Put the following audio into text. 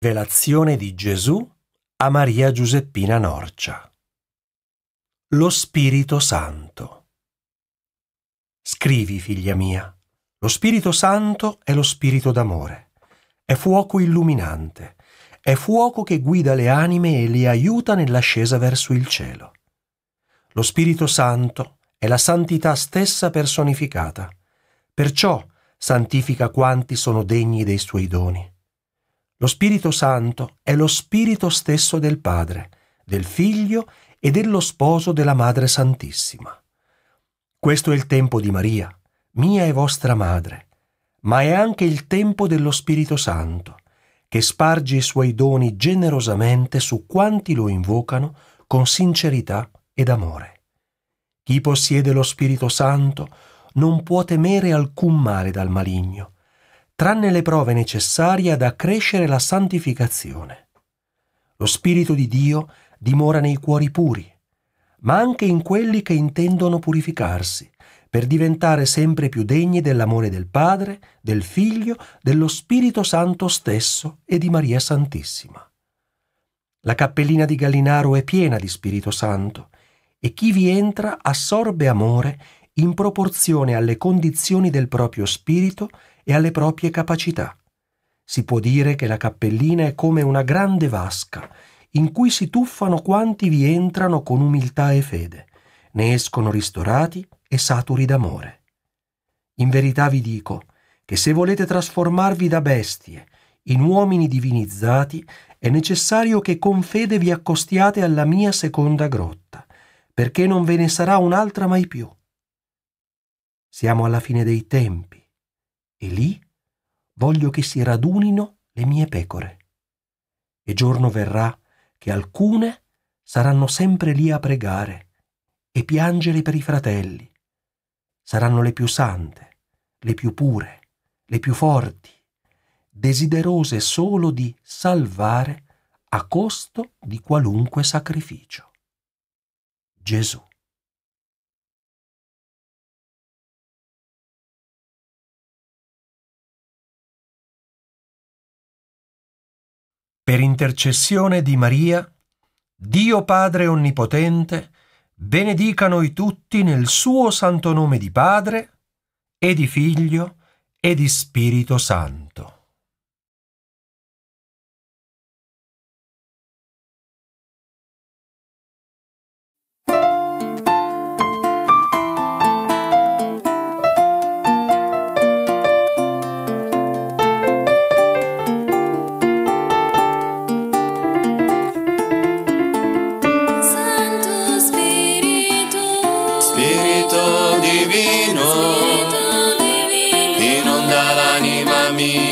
Rivelazione di Gesù a Maria Giuseppina Norcia. Lo Spirito Santo. Scrivi, figlia mia, lo Spirito Santo è lo Spirito d'amore, è fuoco illuminante, è fuoco che guida le anime e le aiuta nell'ascesa verso il cielo. Lo Spirito Santo è la santità stessa personificata, perciò santifica quanti sono degni dei suoi doni lo Spirito Santo è lo Spirito stesso del Padre, del Figlio e dello Sposo della Madre Santissima. Questo è il tempo di Maria, mia e vostra Madre, ma è anche il tempo dello Spirito Santo, che sparge i suoi doni generosamente su quanti lo invocano con sincerità ed amore. Chi possiede lo Spirito Santo non può temere alcun male dal maligno, tranne le prove necessarie ad accrescere la santificazione. Lo Spirito di Dio dimora nei cuori puri, ma anche in quelli che intendono purificarsi, per diventare sempre più degni dell'amore del Padre, del Figlio, dello Spirito Santo stesso e di Maria Santissima. La cappellina di Gallinaro è piena di Spirito Santo e chi vi entra assorbe amore in proporzione alle condizioni del proprio spirito e alle proprie capacità. Si può dire che la cappellina è come una grande vasca in cui si tuffano quanti vi entrano con umiltà e fede, ne escono ristorati e saturi d'amore. In verità vi dico che se volete trasformarvi da bestie in uomini divinizzati, è necessario che con fede vi accostiate alla mia seconda grotta, perché non ve ne sarà un'altra mai più. Siamo alla fine dei tempi e lì voglio che si radunino le mie pecore. E giorno verrà che alcune saranno sempre lì a pregare e piangere per i fratelli. Saranno le più sante, le più pure, le più forti, desiderose solo di salvare a costo di qualunque sacrificio. Gesù. per intercessione di Maria, Dio Padre Onnipotente, benedica noi tutti nel suo santo nome di Padre, e di Figlio, e di Spirito Santo. me